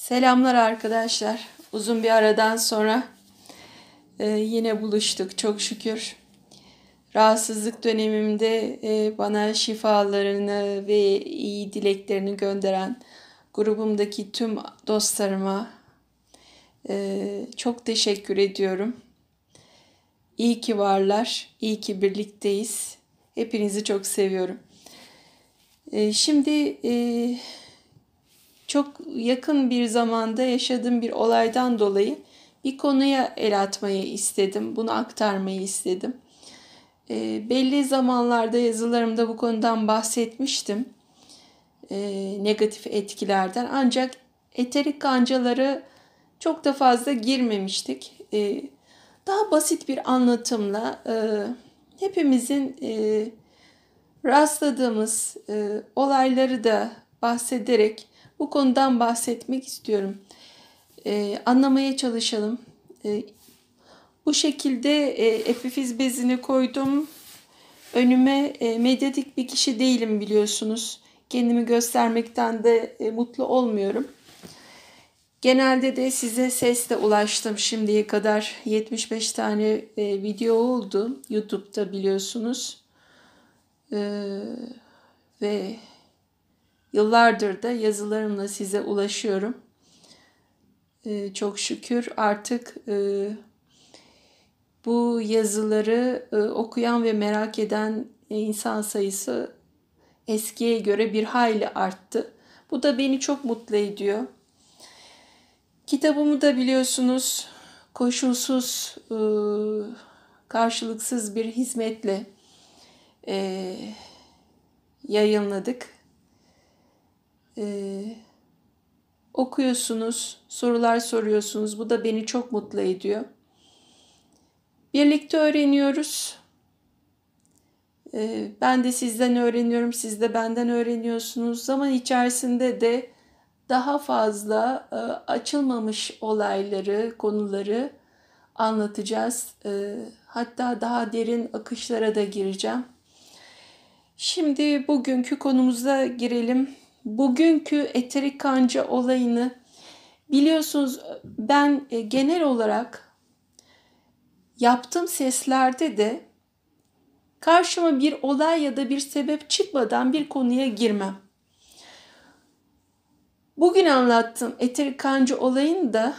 Selamlar arkadaşlar. Uzun bir aradan sonra e, yine buluştuk çok şükür. Rahatsızlık dönemimde e, bana şifalarını ve iyi dileklerini gönderen grubumdaki tüm dostlarıma e, çok teşekkür ediyorum. İyi ki varlar, iyi ki birlikteyiz. Hepinizi çok seviyorum. şimdi çok yakın bir zamanda yaşadığım bir olaydan dolayı bir konuya el atmayı istedim. Bunu aktarmayı istedim. E, belli zamanlarda yazılarımda bu konudan bahsetmiştim. E, negatif etkilerden. Ancak eterik kancaları çok da fazla girmemiştik. E, daha basit bir anlatımla e, hepimizin e, rastladığımız e, olayları da bahsederek bu konudan bahsetmek istiyorum. Ee, anlamaya çalışalım. Ee, bu şekilde e, epifiz bezini koydum. Önüme e, medyatik bir kişi değilim biliyorsunuz. Kendimi göstermekten de e, mutlu olmuyorum. Genelde de size sesle ulaştım şimdiye kadar. 75 tane e, video oldu YouTube'da biliyorsunuz. E, ve Yıllardır da yazılarımla size ulaşıyorum. E, çok şükür artık e, bu yazıları e, okuyan ve merak eden insan sayısı eskiye göre bir hayli arttı. Bu da beni çok mutlu ediyor. Kitabımı da biliyorsunuz koşulsuz, e, karşılıksız bir hizmetle e, yayınladık. Ee, okuyorsunuz, sorular soruyorsunuz. Bu da beni çok mutlu ediyor. Birlikte öğreniyoruz. Ee, ben de sizden öğreniyorum, siz de benden öğreniyorsunuz. Zaman içerisinde de daha fazla e, açılmamış olayları, konuları anlatacağız. E, hatta daha derin akışlara da gireceğim. Şimdi bugünkü konumuza girelim bugünkü eterik kanca olayını biliyorsunuz ben e, genel olarak yaptığım seslerde de karşıma bir olay ya da bir sebep çıkmadan bir konuya girmem. Bugün anlattığım eterik kanca olayını da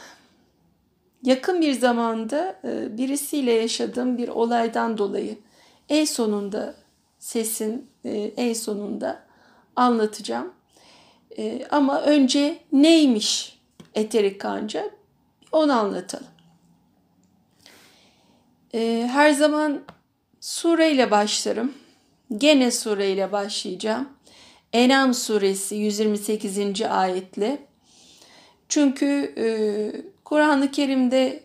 yakın bir zamanda e, birisiyle yaşadığım bir olaydan dolayı en sonunda sesin e, en sonunda anlatacağım. E, ama önce neymiş eterik kanca onu anlatalım. E, her zaman sureyle başlarım. Gene sureyle başlayacağım. Enam suresi 128. ayetle. Çünkü e, Kur'an-ı Kerim'de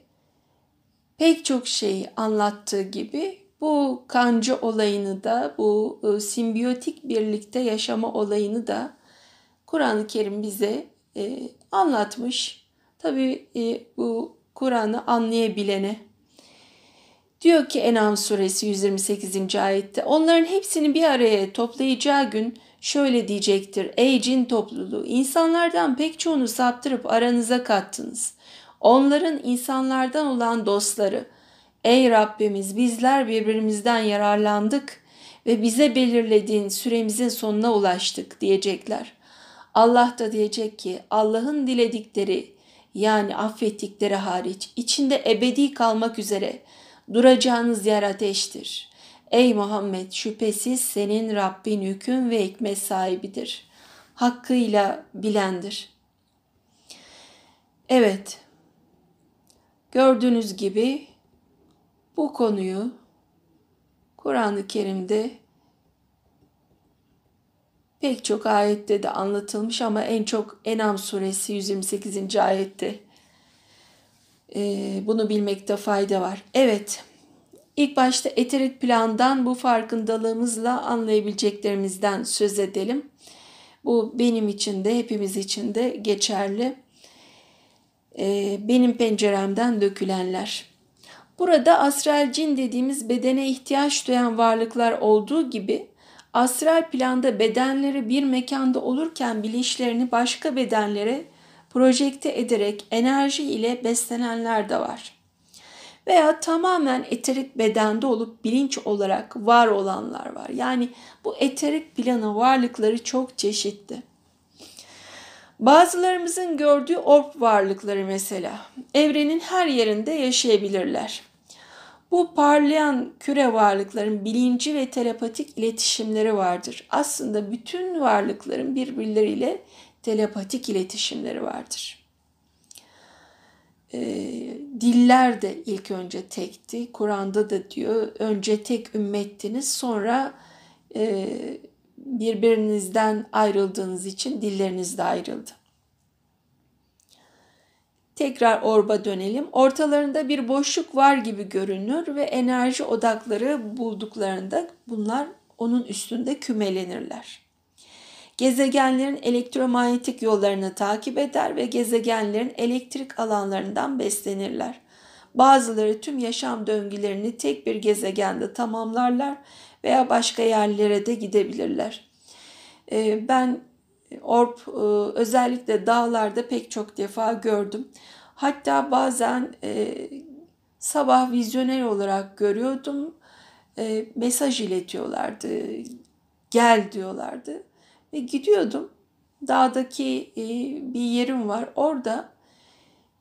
pek çok şeyi anlattığı gibi bu kanca olayını da bu e, simbiyotik birlikte yaşama olayını da Kur'an-ı Kerim bize e, anlatmış. Tabii e, bu Kur'an'ı anlayabilene. Diyor ki Enam suresi 128. ayette onların hepsini bir araya toplayacağı gün şöyle diyecektir. Ey cin topluluğu insanlardan pek çoğunu saptırıp aranıza kattınız. Onların insanlardan olan dostları. Ey Rabbimiz bizler birbirimizden yararlandık ve bize belirlediğin süremizin sonuna ulaştık diyecekler. Allah da diyecek ki Allah'ın diledikleri yani affettikleri hariç içinde ebedi kalmak üzere duracağınız yer ateştir. Ey Muhammed şüphesiz senin Rabbin hüküm ve hikmet sahibidir. Hakkıyla bilendir. Evet. Gördüğünüz gibi bu konuyu Kur'an-ı Kerim'de Pek çok ayette de anlatılmış ama en çok Enam suresi 128. ayette. Ee, bunu bilmekte fayda var. Evet, ilk başta eterik plandan bu farkındalığımızla anlayabileceklerimizden söz edelim. Bu benim için de hepimiz için de geçerli. Ee, benim penceremden dökülenler. Burada astral cin dediğimiz bedene ihtiyaç duyan varlıklar olduğu gibi astral planda bedenleri bir mekanda olurken bilinçlerini başka bedenlere projekte ederek enerji ile beslenenler de var. Veya tamamen eterik bedende olup bilinç olarak var olanlar var. Yani bu eterik planı varlıkları çok çeşitli. Bazılarımızın gördüğü orb varlıkları mesela evrenin her yerinde yaşayabilirler. Bu parlayan küre varlıkların bilinci ve telepatik iletişimleri vardır. Aslında bütün varlıkların birbirleriyle telepatik iletişimleri vardır. E, diller de ilk önce tekti. Kur'an'da da diyor önce tek ümmettiniz sonra e, birbirinizden ayrıldığınız için dilleriniz de ayrıldı. Tekrar orba dönelim. Ortalarında bir boşluk var gibi görünür ve enerji odakları bulduklarında bunlar onun üstünde kümelenirler. Gezegenlerin elektromanyetik yollarını takip eder ve gezegenlerin elektrik alanlarından beslenirler. Bazıları tüm yaşam döngülerini tek bir gezegende tamamlarlar veya başka yerlere de gidebilirler. Ee, ben orp e, özellikle dağlarda pek çok defa gördüm. Hatta bazen e, sabah vizyoner olarak görüyordum. E, mesaj iletiyorlardı. Gel diyorlardı. Ve gidiyordum. Dağdaki bir yerim var. Orada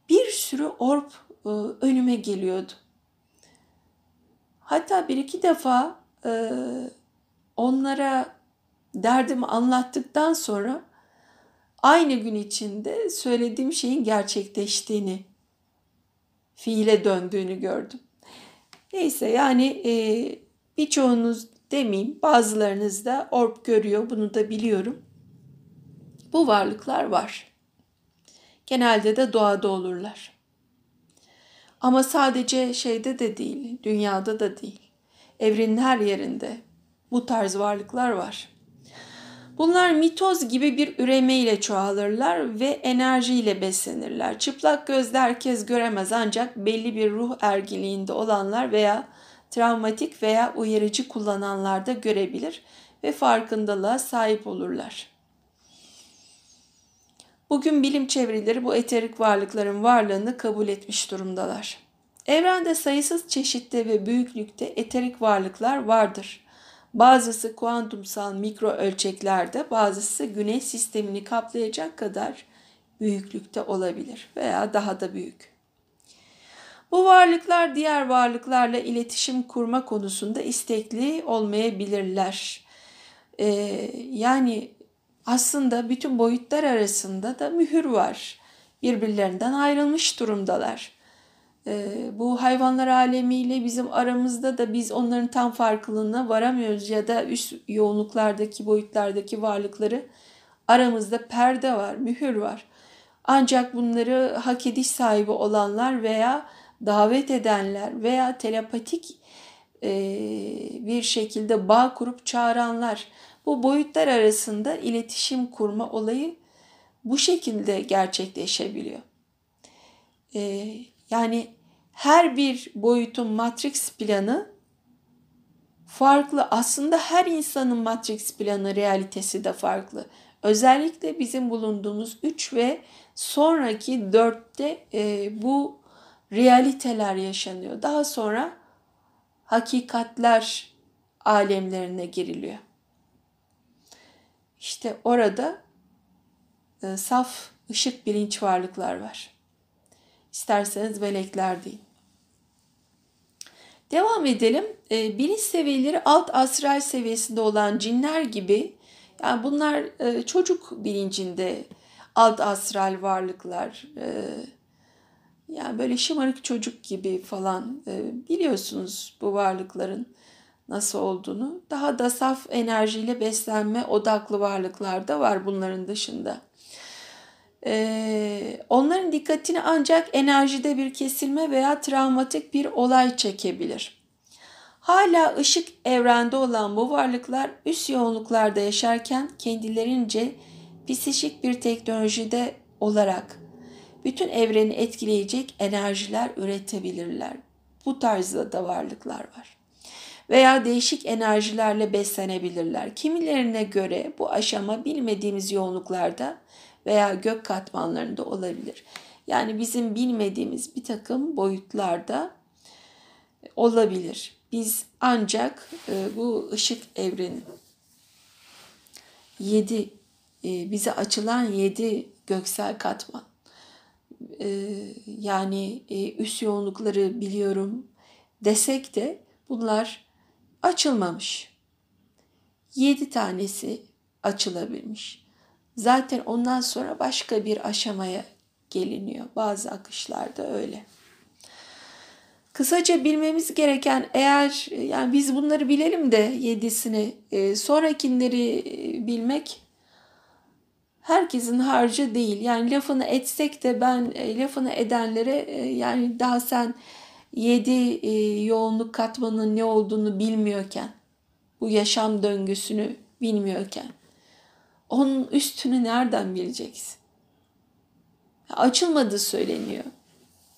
bir sürü orp önüme geliyordu. Hatta bir iki defa onlara derdimi anlattıktan sonra aynı gün içinde söylediğim şeyin gerçekleştiğini, fiile döndüğünü gördüm. Neyse yani e, birçoğunuz demeyeyim bazılarınız da orp görüyor bunu da biliyorum. Bu varlıklar var. Genelde de doğada olurlar. Ama sadece şeyde de değil, dünyada da değil. Evrenin her yerinde bu tarz varlıklar var. Bunlar mitoz gibi bir üreme ile çoğalırlar ve enerjiyle beslenirler. Çıplak gözle herkes göremez ancak belli bir ruh ergiliğinde olanlar veya travmatik veya uyarıcı kullananlar da görebilir ve farkındalığa sahip olurlar. Bugün bilim çevreleri bu eterik varlıkların varlığını kabul etmiş durumdalar. Evrende sayısız çeşitte ve büyüklükte eterik varlıklar vardır. Bazısı kuantumsal mikro ölçeklerde, bazısı güneş sistemini kaplayacak kadar büyüklükte olabilir veya daha da büyük. Bu varlıklar diğer varlıklarla iletişim kurma konusunda istekli olmayabilirler. Ee, yani aslında bütün boyutlar arasında da mühür var. Birbirlerinden ayrılmış durumdalar. Ee, bu hayvanlar alemiyle bizim aramızda da biz onların tam farkılığına varamıyoruz ya da üst yoğunluklardaki boyutlardaki varlıkları aramızda perde var, mühür var. Ancak bunları hak ediş sahibi olanlar veya davet edenler veya telepatik e, bir şekilde bağ kurup çağıranlar bu boyutlar arasında iletişim kurma olayı bu şekilde gerçekleşebiliyor. Ee, yani her bir boyutun matrix planı farklı. Aslında her insanın matrix planı realitesi de farklı. Özellikle bizim bulunduğumuz 3 ve sonraki 4'te e, bu realiteler yaşanıyor. Daha sonra hakikatler alemlerine giriliyor. İşte orada e, saf ışık bilinç varlıklar var. İsterseniz melekler deyin. Devam edelim. E, bilinç seviyeleri alt astral seviyesinde olan cinler gibi yani bunlar e, çocuk bilincinde alt astral varlıklar. E, yani böyle şımarık çocuk gibi falan e, biliyorsunuz bu varlıkların nasıl olduğunu. Daha da saf enerjiyle beslenme odaklı varlıklar da var bunların dışında. Ee, onların dikkatini ancak enerjide bir kesilme veya travmatik bir olay çekebilir. Hala ışık evrende olan bu varlıklar üst yoğunluklarda yaşarken kendilerince psişik bir teknolojide olarak bütün evreni etkileyecek enerjiler üretebilirler. Bu tarzda da varlıklar var. Veya değişik enerjilerle beslenebilirler. Kimilerine göre bu aşama bilmediğimiz yoğunluklarda veya gök katmanlarında olabilir. Yani bizim bilmediğimiz bir takım boyutlarda olabilir. Biz ancak e, bu ışık evrenin 7 e, bize açılan 7 göksel katman e, yani üst yoğunlukları biliyorum desek de bunlar açılmamış. 7 tanesi açılabilmiş. Zaten ondan sonra başka bir aşamaya geliniyor. Bazı akışlarda öyle. Kısaca bilmemiz gereken eğer yani biz bunları bilelim de yedisini e, sonrakinleri e, bilmek herkesin harcı değil. Yani lafını etsek de ben e, lafını edenlere e, yani daha sen yedi e, yoğunluk katmanın ne olduğunu bilmiyorken bu yaşam döngüsünü bilmiyorken onun üstünü nereden bileceksin? Açılmadığı söyleniyor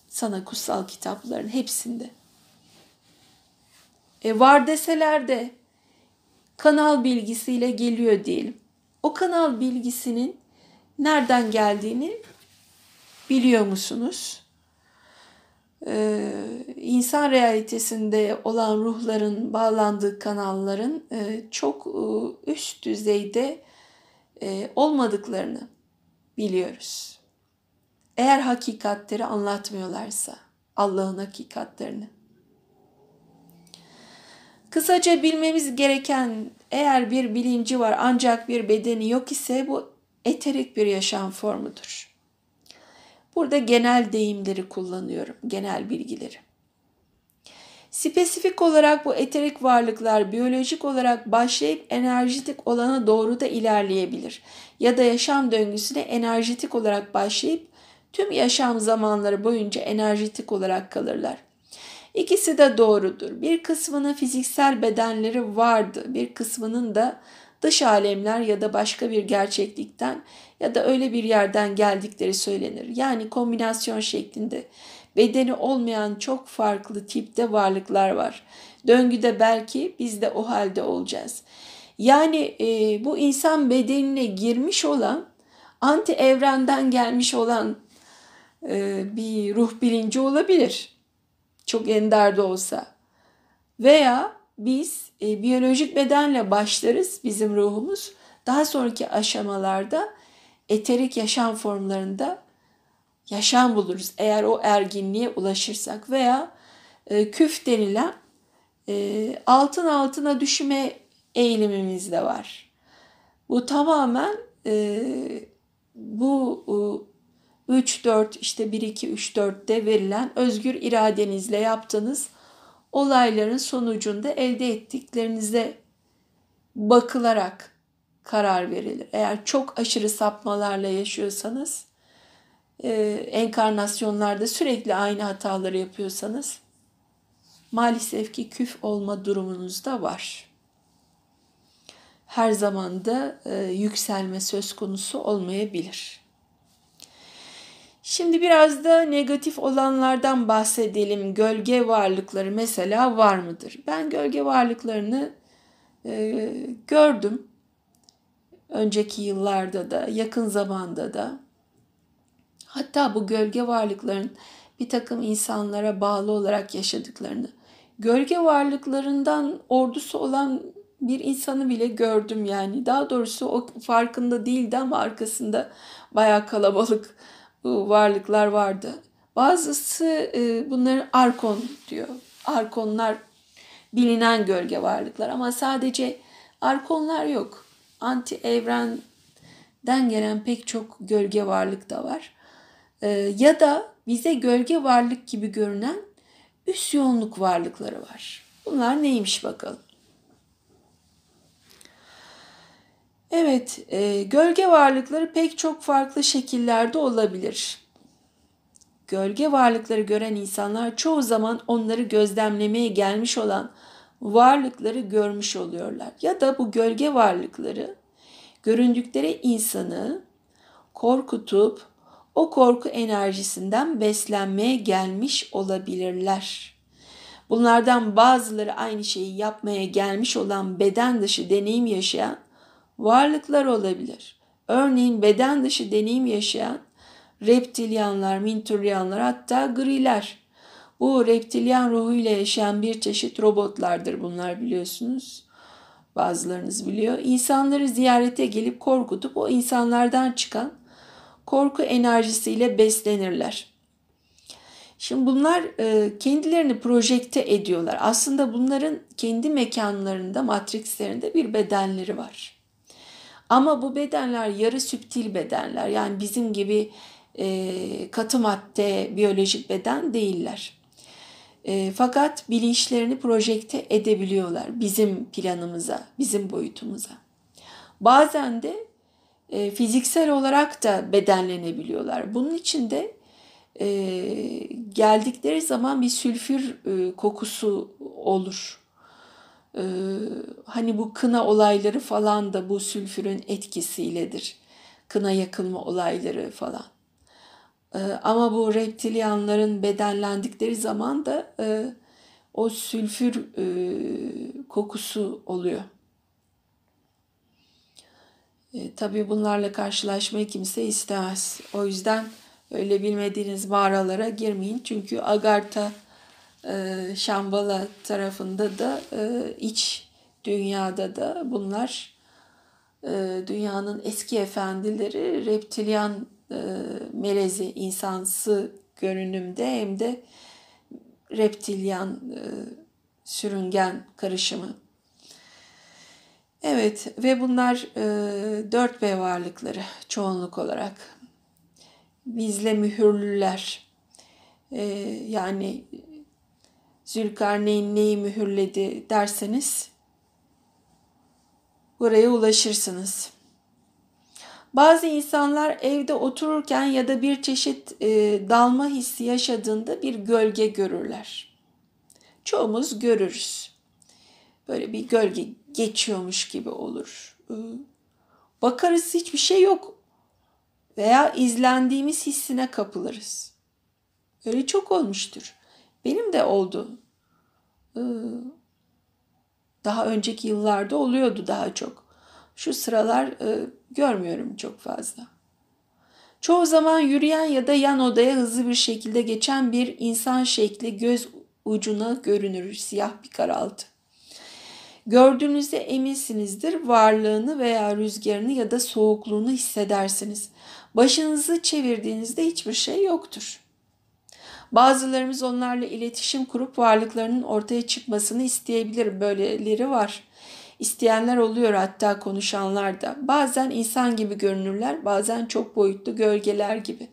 sana kutsal kitapların hepsinde. E var deseler de kanal bilgisiyle geliyor diyelim. O kanal bilgisinin nereden geldiğini biliyor musunuz? Ee, insan realitesinde olan ruhların bağlandığı kanalların e, çok e, üst düzeyde e, olmadıklarını biliyoruz. Eğer hakikatleri anlatmıyorlarsa Allah'ın hakikatlerini. Kısaca bilmemiz gereken eğer bir bilinci var ancak bir bedeni yok ise bu eterik bir yaşam formudur. Burada genel deyimleri kullanıyorum, genel bilgileri. Spesifik olarak bu eterik varlıklar biyolojik olarak başlayıp enerjitik olana doğru da ilerleyebilir. Ya da yaşam döngüsüne enerjitik olarak başlayıp tüm yaşam zamanları boyunca enerjitik olarak kalırlar. İkisi de doğrudur. Bir kısmının fiziksel bedenleri vardı, bir kısmının da dış alemler ya da başka bir gerçeklikten ya da öyle bir yerden geldikleri söylenir. Yani kombinasyon şeklinde bedeni olmayan çok farklı tipte varlıklar var. Döngüde belki biz de o halde olacağız. Yani e, bu insan bedenine girmiş olan, anti evrenden gelmiş olan e, bir ruh bilinci olabilir. Çok ender de olsa. Veya biz e, biyolojik bedenle başlarız bizim ruhumuz. Daha sonraki aşamalarda eterik yaşam formlarında yaşam buluruz eğer o erginliğe ulaşırsak veya e, küf denilen e, altın altına düşme eğilimimiz de var. Bu tamamen e, bu e, 3-4 işte 1-2-3-4'te verilen özgür iradenizle yaptığınız olayların sonucunda elde ettiklerinize bakılarak karar verilir. Eğer çok aşırı sapmalarla yaşıyorsanız e, enkarnasyonlarda sürekli aynı hataları yapıyorsanız maalesef ki küf olma durumunuz da var. Her zaman da e, yükselme söz konusu olmayabilir. Şimdi biraz da negatif olanlardan bahsedelim. Gölge varlıkları mesela var mıdır? Ben gölge varlıklarını e, gördüm. Önceki yıllarda da, yakın zamanda da. Hatta bu gölge varlıkların bir takım insanlara bağlı olarak yaşadıklarını, gölge varlıklarından ordusu olan bir insanı bile gördüm yani. Daha doğrusu o farkında değildi ama arkasında bayağı kalabalık varlıklar vardı. Bazısı e, bunları arkon diyor. Arkonlar bilinen gölge varlıklar ama sadece arkonlar yok. Anti evrenden gelen pek çok gölge varlık da var. Ee, ya da bize gölge varlık gibi görünen üst yoğunluk varlıkları var. Bunlar neymiş bakalım. Evet, e, gölge varlıkları pek çok farklı şekillerde olabilir. Gölge varlıkları gören insanlar çoğu zaman onları gözlemlemeye gelmiş olan varlıkları görmüş oluyorlar. Ya da bu gölge varlıkları göründükleri insanı korkutup o korku enerjisinden beslenmeye gelmiş olabilirler. Bunlardan bazıları aynı şeyi yapmaya gelmiş olan beden dışı deneyim yaşayan varlıklar olabilir. Örneğin beden dışı deneyim yaşayan reptilyanlar, minturyanlar hatta griler. Bu reptilyan ruhuyla yaşayan bir çeşit robotlardır bunlar biliyorsunuz. Bazılarınız biliyor. İnsanları ziyarete gelip korkutup o insanlardan çıkan korku enerjisiyle beslenirler. Şimdi bunlar e, kendilerini projekte ediyorlar. Aslında bunların kendi mekanlarında, matrikslerinde bir bedenleri var. Ama bu bedenler yarı süptil bedenler. Yani bizim gibi e, katı madde, biyolojik beden değiller. E, fakat bilinçlerini projekte edebiliyorlar bizim planımıza, bizim boyutumuza. Bazen de e, fiziksel olarak da bedenlenebiliyorlar. Bunun için de e, geldikleri zaman bir sülfür e, kokusu olur. E, hani bu kına olayları falan da bu sülfürün etkisiyledir. Kına yakılma olayları falan. E, ama bu reptilyanların bedenlendikleri zaman da e, o sülfür e, kokusu oluyor. E, tabii bunlarla karşılaşmayı kimse istemez. O yüzden öyle bilmediğiniz mağaralara girmeyin. Çünkü Agartha e, Şambala tarafında da e, iç dünyada da bunlar e, dünyanın eski efendileri reptilyan e, melezi insansı görünümde hem de reptilyan e, sürüngen karışımı Evet ve bunlar e, 4B varlıkları çoğunluk olarak. Bizle mühürlüler. E, yani Zülkarneyn neyi mühürledi derseniz buraya ulaşırsınız. Bazı insanlar evde otururken ya da bir çeşit e, dalma hissi yaşadığında bir gölge görürler. Çoğumuz görürüz böyle bir gölge geçiyormuş gibi olur. Ee, bakarız hiçbir şey yok veya izlendiğimiz hissine kapılırız. Öyle çok olmuştur. Benim de oldu. Ee, daha önceki yıllarda oluyordu daha çok. Şu sıralar e, görmüyorum çok fazla. Çoğu zaman yürüyen ya da yan odaya hızlı bir şekilde geçen bir insan şekli göz ucuna görünür siyah bir karaltı. Gördüğünüzde eminsinizdir varlığını veya rüzgarını ya da soğukluğunu hissedersiniz. Başınızı çevirdiğinizde hiçbir şey yoktur. Bazılarımız onlarla iletişim kurup varlıklarının ortaya çıkmasını isteyebilir. Böyleleri var. İsteyenler oluyor hatta konuşanlar da. Bazen insan gibi görünürler, bazen çok boyutlu gölgeler gibi.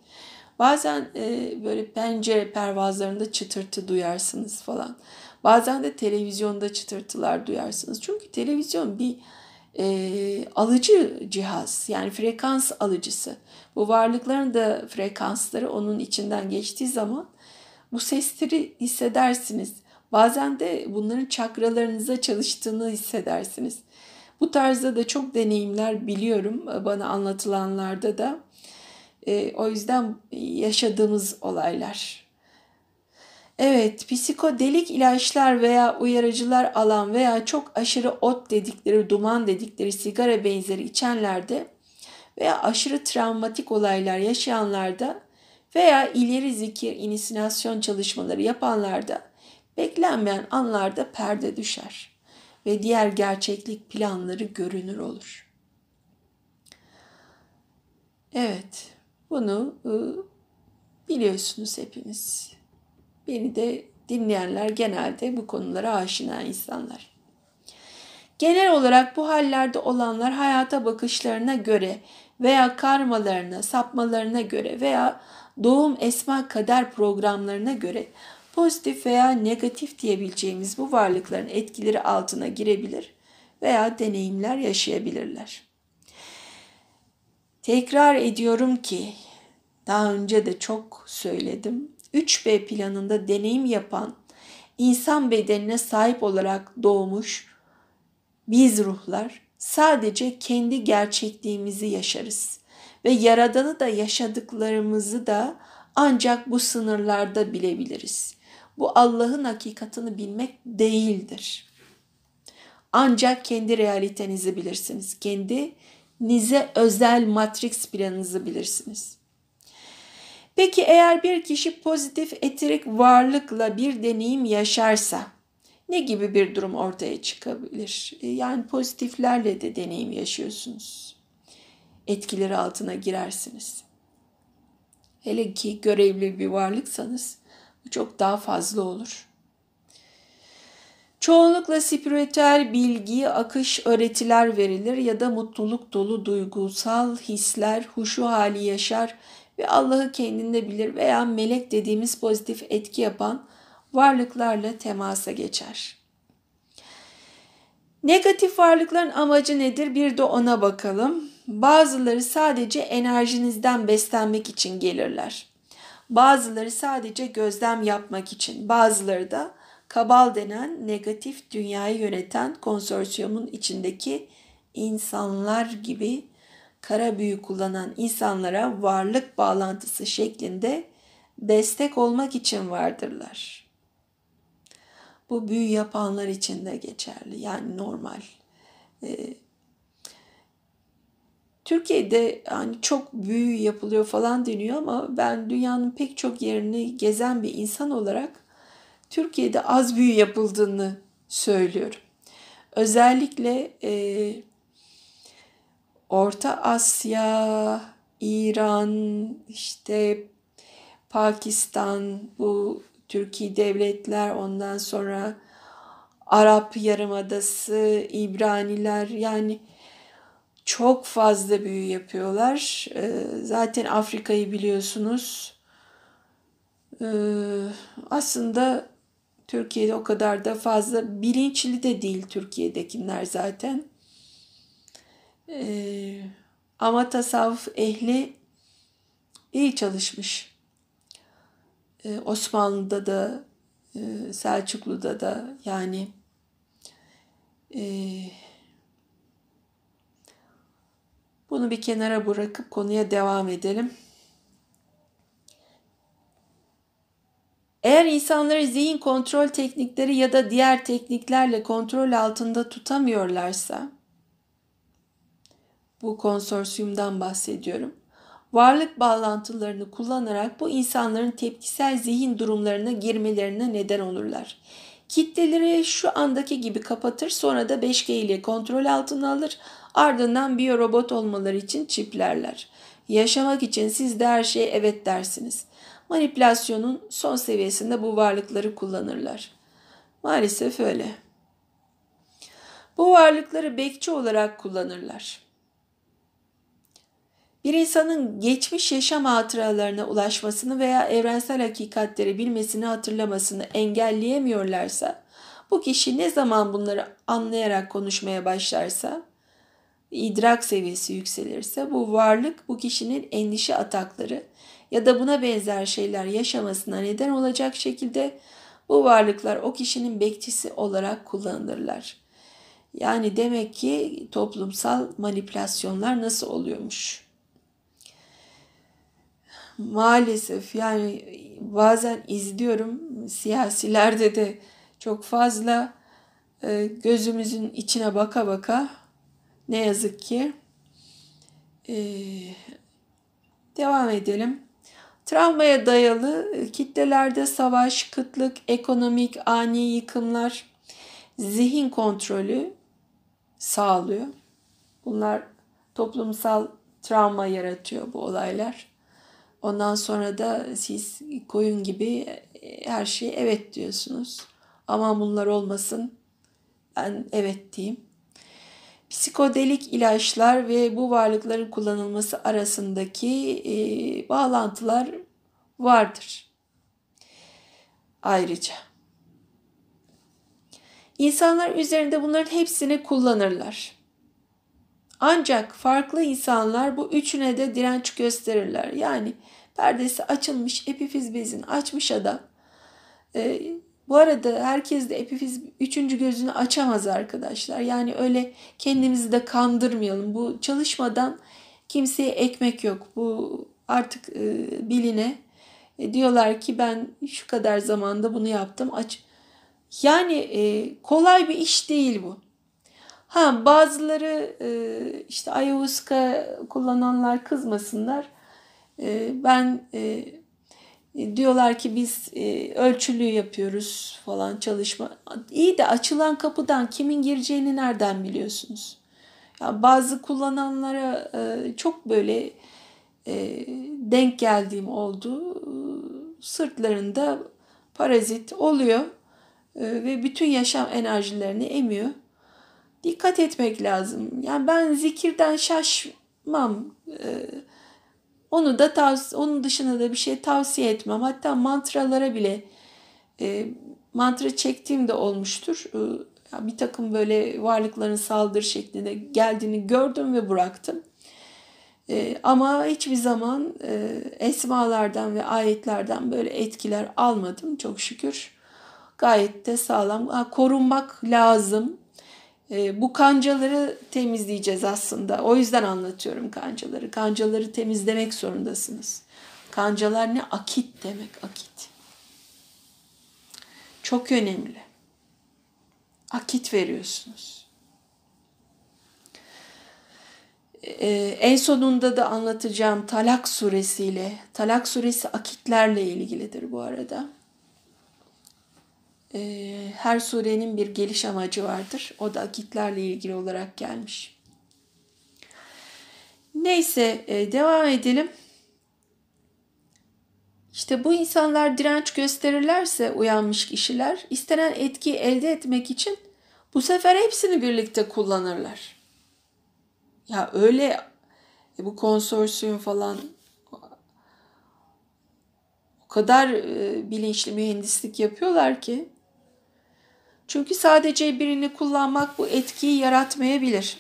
Bazen e, böyle pencere pervazlarında çıtırtı duyarsınız falan. Bazen de televizyonda çıtırtılar duyarsınız. Çünkü televizyon bir e, alıcı cihaz yani frekans alıcısı. Bu varlıkların da frekansları onun içinden geçtiği zaman bu sesleri hissedersiniz. Bazen de bunların çakralarınıza çalıştığını hissedersiniz. Bu tarzda da çok deneyimler biliyorum e, bana anlatılanlarda da. E, o yüzden yaşadığımız olaylar. Evet, psikodelik ilaçlar veya uyarıcılar alan veya çok aşırı ot dedikleri, duman dedikleri sigara benzeri içenlerde veya aşırı travmatik olaylar yaşayanlarda veya ileri zikir, inisinasyon çalışmaları yapanlarda beklenmeyen anlarda perde düşer ve diğer gerçeklik planları görünür olur. Evet, bunu ıı, biliyorsunuz hepiniz. Beni de dinleyenler genelde bu konulara aşina insanlar. Genel olarak bu hallerde olanlar hayata bakışlarına göre veya karmalarına, sapmalarına göre veya doğum esma kader programlarına göre pozitif veya negatif diyebileceğimiz bu varlıkların etkileri altına girebilir veya deneyimler yaşayabilirler. Tekrar ediyorum ki daha önce de çok söyledim. 3B planında deneyim yapan insan bedenine sahip olarak doğmuş biz ruhlar sadece kendi gerçekliğimizi yaşarız ve yaradanı da yaşadıklarımızı da ancak bu sınırlarda bilebiliriz. Bu Allah'ın hakikatını bilmek değildir. Ancak kendi realitenizi bilirsiniz. Kendi nize özel matris planınızı bilirsiniz. Peki eğer bir kişi pozitif etirik varlıkla bir deneyim yaşarsa ne gibi bir durum ortaya çıkabilir? E, yani pozitiflerle de deneyim yaşıyorsunuz. Etkileri altına girersiniz. Hele ki görevli bir varlıksanız bu çok daha fazla olur. Çoğunlukla spiritüel bilgi, akış, öğretiler verilir ya da mutluluk dolu duygusal hisler, huşu hali yaşar ve Allah'ı kendinde bilir veya melek dediğimiz pozitif etki yapan varlıklarla temasa geçer. Negatif varlıkların amacı nedir? Bir de ona bakalım. Bazıları sadece enerjinizden beslenmek için gelirler. Bazıları sadece gözlem yapmak için, bazıları da kabal denen negatif dünyayı yöneten konsorsiyumun içindeki insanlar gibi kara büyü kullanan insanlara varlık bağlantısı şeklinde destek olmak için vardırlar. Bu büyü yapanlar için de geçerli yani normal. Ee, Türkiye'de hani çok büyü yapılıyor falan deniyor ama ben dünyanın pek çok yerini gezen bir insan olarak Türkiye'de az büyü yapıldığını söylüyorum. Özellikle e, Orta Asya, İran, işte Pakistan, bu Türkiye devletler, ondan sonra Arap Yarımadası, İbraniler yani çok fazla büyü yapıyorlar. Ee, zaten Afrika'yı biliyorsunuz. Ee, aslında Türkiye'de o kadar da fazla bilinçli de değil Türkiye'dekiler zaten. Ee, ama tasavvuf ehli iyi çalışmış. Ee, Osmanlı'da da, e, Selçuklu'da da yani e, bunu bir kenara bırakıp konuya devam edelim. Eğer insanları zihin kontrol teknikleri ya da diğer tekniklerle kontrol altında tutamıyorlarsa bu konsorsiyumdan bahsediyorum. Varlık bağlantılarını kullanarak bu insanların tepkisel zihin durumlarına girmelerine neden olurlar. Kitleleri şu andaki gibi kapatır sonra da 5G ile kontrol altına alır ardından biyorobot olmaları için çiplerler. Yaşamak için siz de her şeye evet dersiniz. Manipülasyonun son seviyesinde bu varlıkları kullanırlar. Maalesef öyle. Bu varlıkları bekçi olarak kullanırlar. Bir insanın geçmiş yaşam hatıralarına ulaşmasını veya evrensel hakikatleri bilmesini hatırlamasını engelleyemiyorlarsa, bu kişi ne zaman bunları anlayarak konuşmaya başlarsa, idrak seviyesi yükselirse bu varlık bu kişinin endişe atakları ya da buna benzer şeyler yaşamasına neden olacak şekilde bu varlıklar o kişinin bekçisi olarak kullanılırlar. Yani demek ki toplumsal manipülasyonlar nasıl oluyormuş? maalesef yani bazen izliyorum siyasilerde de çok fazla e, gözümüzün içine baka baka ne yazık ki e, devam edelim. Travmaya dayalı e, kitlelerde savaş, kıtlık, ekonomik ani yıkımlar, zihin kontrolü sağlıyor. Bunlar toplumsal travma yaratıyor bu olaylar. Ondan sonra da siz koyun gibi e, her şeye evet diyorsunuz. Aman bunlar olmasın. Ben evet diyeyim. Psikodelik ilaçlar ve bu varlıkların kullanılması arasındaki e, bağlantılar vardır. Ayrıca insanlar üzerinde bunların hepsini kullanırlar. Ancak farklı insanlar bu üçüne de direnç gösterirler. Yani perdesi açılmış epifiz bezini açmış adam. E, bu arada herkes de epifiz üçüncü gözünü açamaz arkadaşlar. Yani öyle kendimizi de kandırmayalım. Bu çalışmadan kimseye ekmek yok. Bu artık e, biline e, diyorlar ki ben şu kadar zamanda bunu yaptım. Aç. Yani e, kolay bir iş değil bu. Ha bazıları e, işte ayahuasca kullananlar kızmasınlar. E, ben e, e diyorlar ki biz e, ölçülü yapıyoruz falan çalışma. İyi de açılan kapıdan kimin gireceğini nereden biliyorsunuz? Ya bazı kullananlara e, çok böyle e, denk geldiğim oldu. Sırtlarında parazit oluyor e, ve bütün yaşam enerjilerini emiyor dikkat etmek lazım. Yani ben zikirden şaşmam. Ee, onu da tavsiye, onun dışında da bir şey tavsiye etmem. Hatta mantralara bile e, mantra çektiğim de olmuştur. Ee, bir takım böyle varlıkların saldırı şeklinde geldiğini gördüm ve bıraktım. E, ama hiçbir zaman e, esmalardan ve ayetlerden böyle etkiler almadım çok şükür. Gayet de sağlam. Ha, korunmak lazım ee, bu kancaları temizleyeceğiz aslında. O yüzden anlatıyorum kancaları. Kancaları temizlemek zorundasınız. Kancalar ne? Akit demek. Akit. Çok önemli. Akit veriyorsunuz. Ee, en sonunda da anlatacağım Talak suresiyle. Talak suresi akitlerle ilgilidir bu arada. Ee, her surenin bir geliş amacı vardır. O da akitlerle ilgili olarak gelmiş. Neyse e, devam edelim. İşte bu insanlar direnç gösterirlerse uyanmış kişiler istenen etki elde etmek için bu sefer hepsini birlikte kullanırlar. Ya öyle e, bu konsorsiyum falan o kadar e, bilinçli mühendislik yapıyorlar ki çünkü sadece birini kullanmak bu etkiyi yaratmayabilir.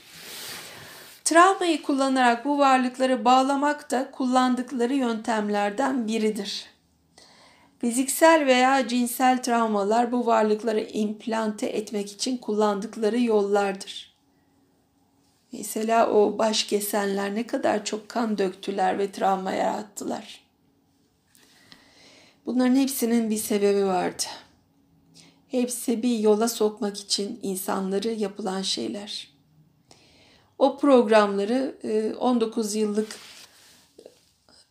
Travmayı kullanarak bu varlıkları bağlamak da kullandıkları yöntemlerden biridir. Fiziksel veya cinsel travmalar bu varlıkları implante etmek için kullandıkları yollardır. Mesela o baş kesenler ne kadar çok kan döktüler ve travma yarattılar. Bunların hepsinin bir sebebi vardı. Hepsi bir yola sokmak için insanları yapılan şeyler. O programları 19 e, yıllık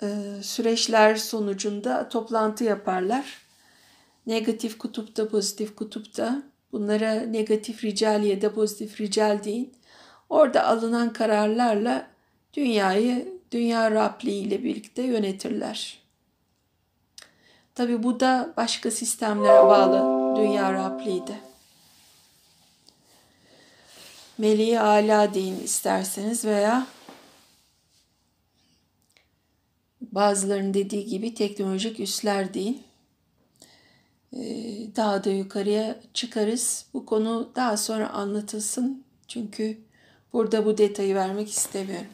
e, süreçler sonucunda toplantı yaparlar. Negatif kutupta, pozitif kutupta. Bunlara negatif rical ya da pozitif rical deyin. Orada alınan kararlarla dünyayı dünya Rabli ile birlikte yönetirler. Tabi bu da başka sistemlere bağlı dünya Rabliydi. Meleği Ala deyin isterseniz veya bazılarının dediği gibi teknolojik üsler deyin. Ee, daha da yukarıya çıkarız. Bu konu daha sonra anlatılsın. Çünkü burada bu detayı vermek istemiyorum.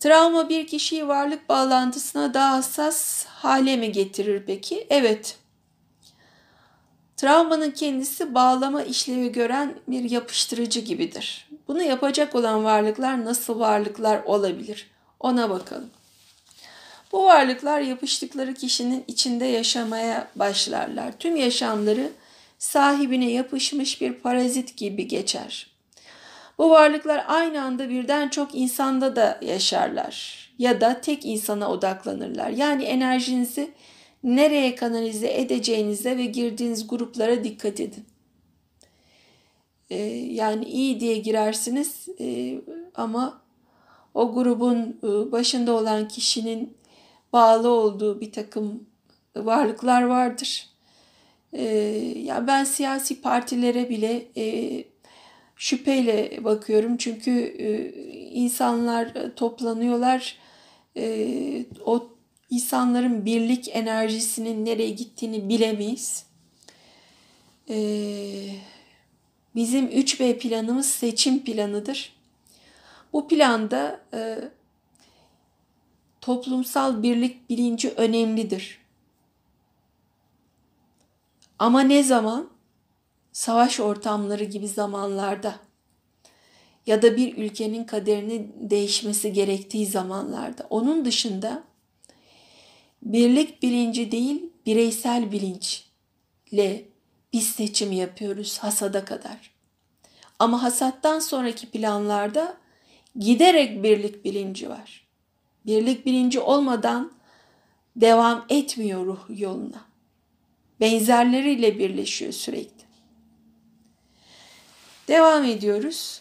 Travma bir kişiyi varlık bağlantısına daha hassas hale mi getirir peki? Evet. Travmanın kendisi bağlama işlevi gören bir yapıştırıcı gibidir. Bunu yapacak olan varlıklar nasıl varlıklar olabilir? Ona bakalım. Bu varlıklar yapıştıkları kişinin içinde yaşamaya başlarlar. Tüm yaşamları sahibine yapışmış bir parazit gibi geçer. Bu varlıklar aynı anda birden çok insanda da yaşarlar ya da tek insana odaklanırlar. Yani enerjinizi nereye kanalize edeceğinize ve girdiğiniz gruplara dikkat edin. Ee, yani iyi diye girersiniz ee, ama o grubun e, başında olan kişinin bağlı olduğu bir takım varlıklar vardır. Ee, ya ben siyasi partilere bile e, şüpheyle bakıyorum çünkü e, insanlar toplanıyorlar, o İnsanların birlik enerjisinin nereye gittiğini bilemeyiz. Ee, bizim 3B planımız seçim planıdır. Bu planda e, toplumsal birlik bilinci önemlidir. Ama ne zaman? Savaş ortamları gibi zamanlarda ya da bir ülkenin kaderini değişmesi gerektiği zamanlarda. Onun dışında birlik bilinci değil bireysel bilinçle biz seçim yapıyoruz hasada kadar. Ama hasattan sonraki planlarda giderek birlik bilinci var. Birlik bilinci olmadan devam etmiyor ruh yoluna. Benzerleriyle birleşiyor sürekli. Devam ediyoruz.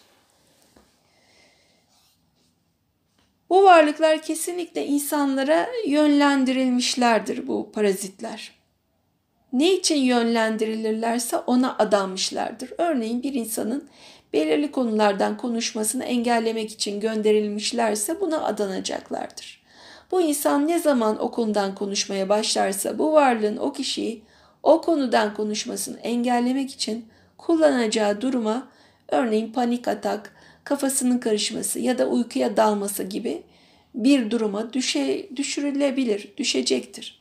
Bu varlıklar kesinlikle insanlara yönlendirilmişlerdir bu parazitler. Ne için yönlendirilirlerse ona adanmışlardır. Örneğin bir insanın belirli konulardan konuşmasını engellemek için gönderilmişlerse buna adanacaklardır. Bu insan ne zaman o konudan konuşmaya başlarsa bu varlığın o kişiyi o konudan konuşmasını engellemek için kullanacağı duruma örneğin panik atak, kafasının karışması ya da uykuya dalması gibi bir duruma düşe, düşürülebilir, düşecektir.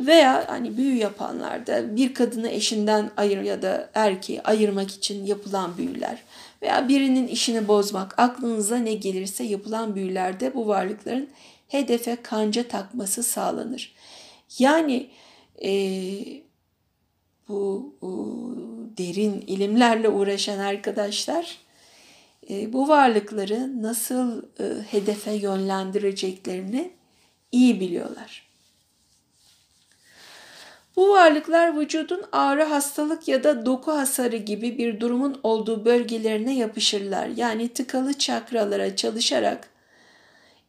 Veya hani büyü yapanlarda bir kadını eşinden ayır ya da erkeği ayırmak için yapılan büyüler veya birinin işini bozmak aklınıza ne gelirse yapılan büyülerde bu varlıkların hedefe kanca takması sağlanır. Yani e, bu, bu derin ilimlerle uğraşan arkadaşlar ee, bu varlıkları nasıl e, hedefe yönlendireceklerini iyi biliyorlar. Bu varlıklar vücudun ağrı, hastalık ya da doku hasarı gibi bir durumun olduğu bölgelerine yapışırlar. Yani tıkalı çakralara çalışarak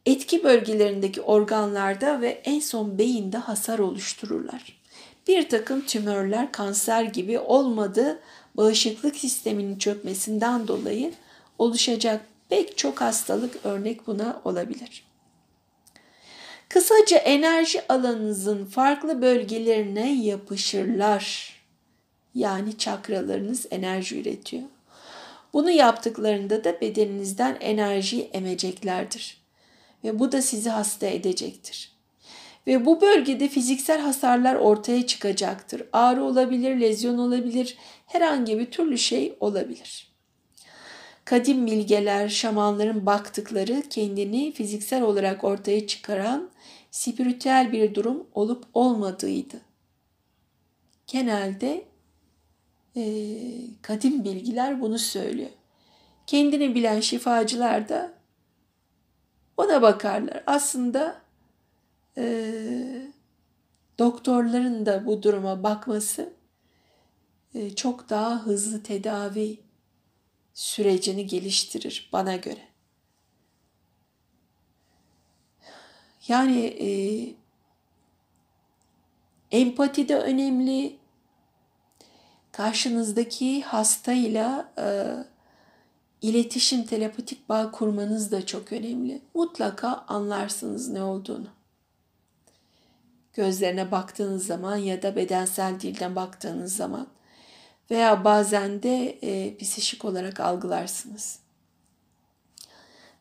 etki bölgelerindeki organlarda ve en son beyinde hasar oluştururlar. Bir takım tümörler kanser gibi olmadı bağışıklık sisteminin çökmesinden dolayı oluşacak pek çok hastalık örnek buna olabilir. Kısaca enerji alanınızın farklı bölgelerine yapışırlar. Yani çakralarınız enerji üretiyor. Bunu yaptıklarında da bedeninizden enerji emeceklerdir. Ve bu da sizi hasta edecektir. Ve bu bölgede fiziksel hasarlar ortaya çıkacaktır. Ağrı olabilir, lezyon olabilir, herhangi bir türlü şey olabilir.'' kadim bilgeler, şamanların baktıkları kendini fiziksel olarak ortaya çıkaran spiritüel bir durum olup olmadığıydı. Genelde e, kadim bilgiler bunu söylüyor. Kendini bilen şifacılar da ona bakarlar. Aslında e, doktorların da bu duruma bakması e, çok daha hızlı tedavi sürecini geliştirir bana göre. Yani e, empati de önemli. Karşınızdaki hastayla e, iletişim, telepatik bağ kurmanız da çok önemli. Mutlaka anlarsınız ne olduğunu. Gözlerine baktığınız zaman ya da bedensel dilden baktığınız zaman veya bazen de e, psişik olarak algılarsınız.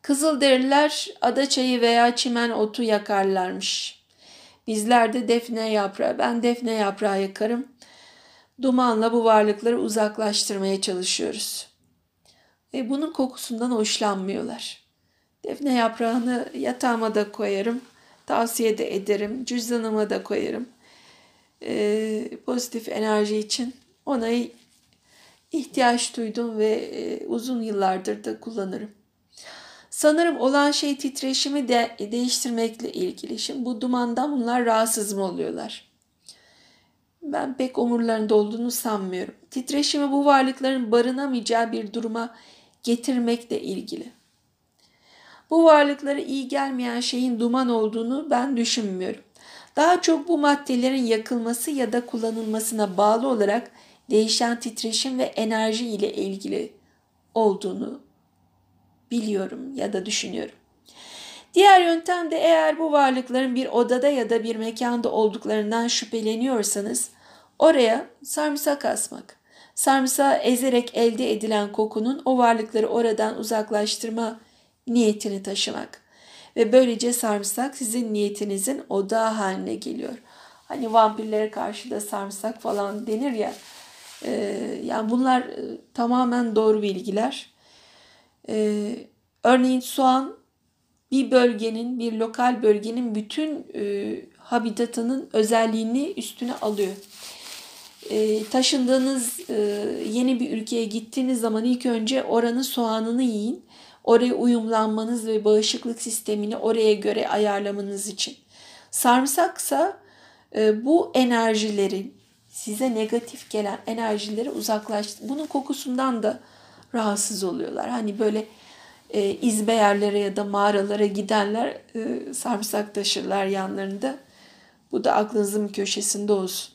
Kızılderililer adaçayı veya çimen otu yakarlarmış. Bizler de defne yaprağı, ben defne yaprağı yakarım. Dumanla bu varlıkları uzaklaştırmaya çalışıyoruz. Ve bunun kokusundan hoşlanmıyorlar. Defne yaprağını yatağıma da koyarım. Tavsiye de ederim. Cüzdanıma da koyarım. Ee, pozitif enerji için ona ihtiyaç duydum ve e, uzun yıllardır da kullanırım. Sanırım olan şey titreşimi de e, değiştirmekle ilgili. Şimdi bu dumandan bunlar rahatsız mı oluyorlar? Ben pek omurlarında olduğunu sanmıyorum. Titreşimi bu varlıkların barınamayacağı bir duruma getirmekle ilgili. Bu varlıklara iyi gelmeyen şeyin duman olduğunu ben düşünmüyorum. Daha çok bu maddelerin yakılması ya da kullanılmasına bağlı olarak değişen titreşim ve enerji ile ilgili olduğunu biliyorum ya da düşünüyorum. Diğer yöntem de eğer bu varlıkların bir odada ya da bir mekanda olduklarından şüpheleniyorsanız oraya sarımsak asmak. Sarımsağı ezerek elde edilen kokunun o varlıkları oradan uzaklaştırma niyetini taşımak. Ve böylece sarımsak sizin niyetinizin oda haline geliyor. Hani vampirlere karşı da sarımsak falan denir ya. Ee, yani bunlar e, tamamen doğru bilgiler. Ee, örneğin soğan bir bölgenin, bir lokal bölgenin bütün e, habitatının özelliğini üstüne alıyor. Ee, taşındığınız e, yeni bir ülkeye gittiğiniz zaman ilk önce oranın soğanını yiyin. Oraya uyumlanmanız ve bağışıklık sistemini oraya göre ayarlamanız için. Sarımsaksa bu enerjilerin, size negatif gelen enerjileri uzaklaştır. Bunun kokusundan da rahatsız oluyorlar. Hani böyle e, izbe yerlere ya da mağaralara gidenler e, sarımsak taşırlar yanlarında. Bu da aklınızın köşesinde olsun.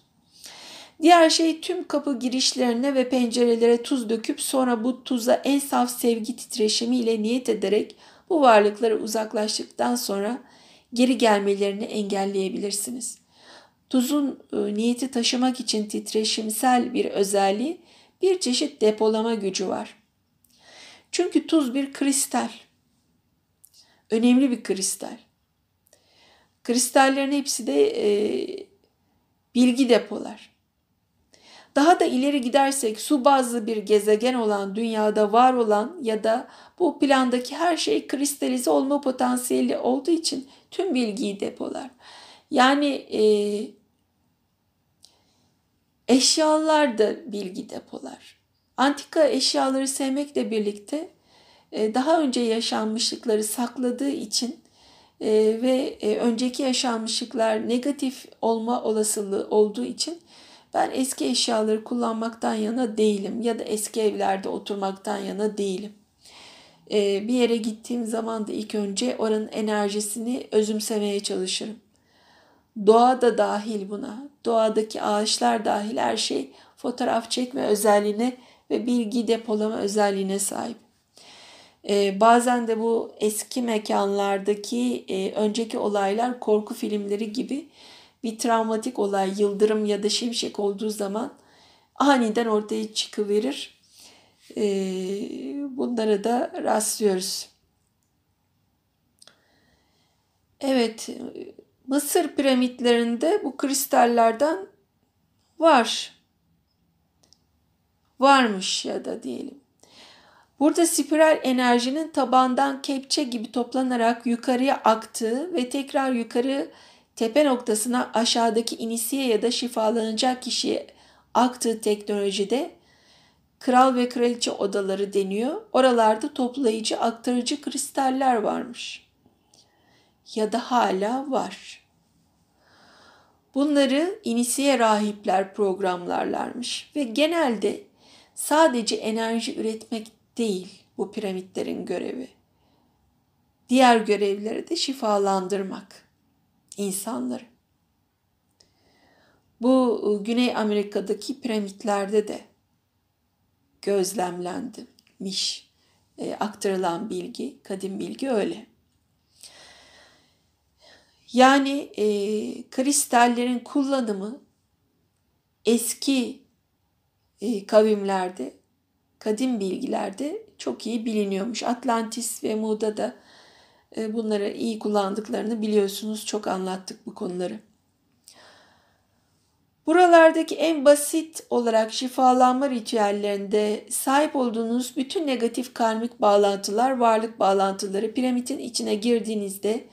Diğer şey tüm kapı girişlerine ve pencerelere tuz döküp sonra bu tuza en saf sevgi titreşimi ile niyet ederek bu varlıkları uzaklaştıktan sonra geri gelmelerini engelleyebilirsiniz. Tuzun e, niyeti taşımak için titreşimsel bir özelliği bir çeşit depolama gücü var. Çünkü tuz bir kristal. Önemli bir kristal. Kristallerin hepsi de e, bilgi depolar. Daha da ileri gidersek su bazlı bir gezegen olan dünyada var olan ya da bu plandaki her şey kristalize olma potansiyeli olduğu için tüm bilgiyi depolar. Yani e, Eşyalar da bilgi depolar. Antika eşyaları sevmekle birlikte e, daha önce yaşanmışlıkları sakladığı için e, ve e, önceki yaşanmışlıklar negatif olma olasılığı olduğu için ben eski eşyaları kullanmaktan yana değilim ya da eski evlerde oturmaktan yana değilim. Bir yere gittiğim zaman da ilk önce oranın enerjisini özümsemeye çalışırım. Doğa da dahil buna. Doğadaki ağaçlar dahil her şey fotoğraf çekme özelliğine ve bilgi depolama özelliğine sahip. Ee, bazen de bu eski mekanlardaki e, önceki olaylar korku filmleri gibi bir travmatik olay, yıldırım ya da şimşek olduğu zaman aniden ortaya çıkıverir. E, bunlara da rastlıyoruz. Evet, Mısır piramitlerinde bu kristallerden var. Varmış ya da diyelim. Burada spiral enerjinin tabandan kepçe gibi toplanarak yukarıya aktığı ve tekrar yukarı tepe noktasına aşağıdaki inisiye ya da şifalanacak kişiye aktığı teknolojide kral ve kraliçe odaları deniyor. Oralarda toplayıcı aktarıcı kristaller varmış. Ya da hala var. Bunları inisiye rahipler programlarlarmış ve genelde sadece enerji üretmek değil bu piramitlerin görevi. Diğer görevleri de şifalandırmak insanları. Bu e, Güney Amerika'daki piramitlerde de gözlemlenmiş. E, aktarılan bilgi, kadim bilgi öyle. Yani e, kristallerin kullanımı eski e, kavimlerde, kadim bilgilerde çok iyi biliniyormuş. Atlantis ve Mu'da da e, bunları iyi kullandıklarını biliyorsunuz. Çok anlattık bu konuları. Buralardaki en basit olarak şifalanma ritüellerinde sahip olduğunuz bütün negatif karmik bağlantılar, varlık bağlantıları piramidin içine girdiğinizde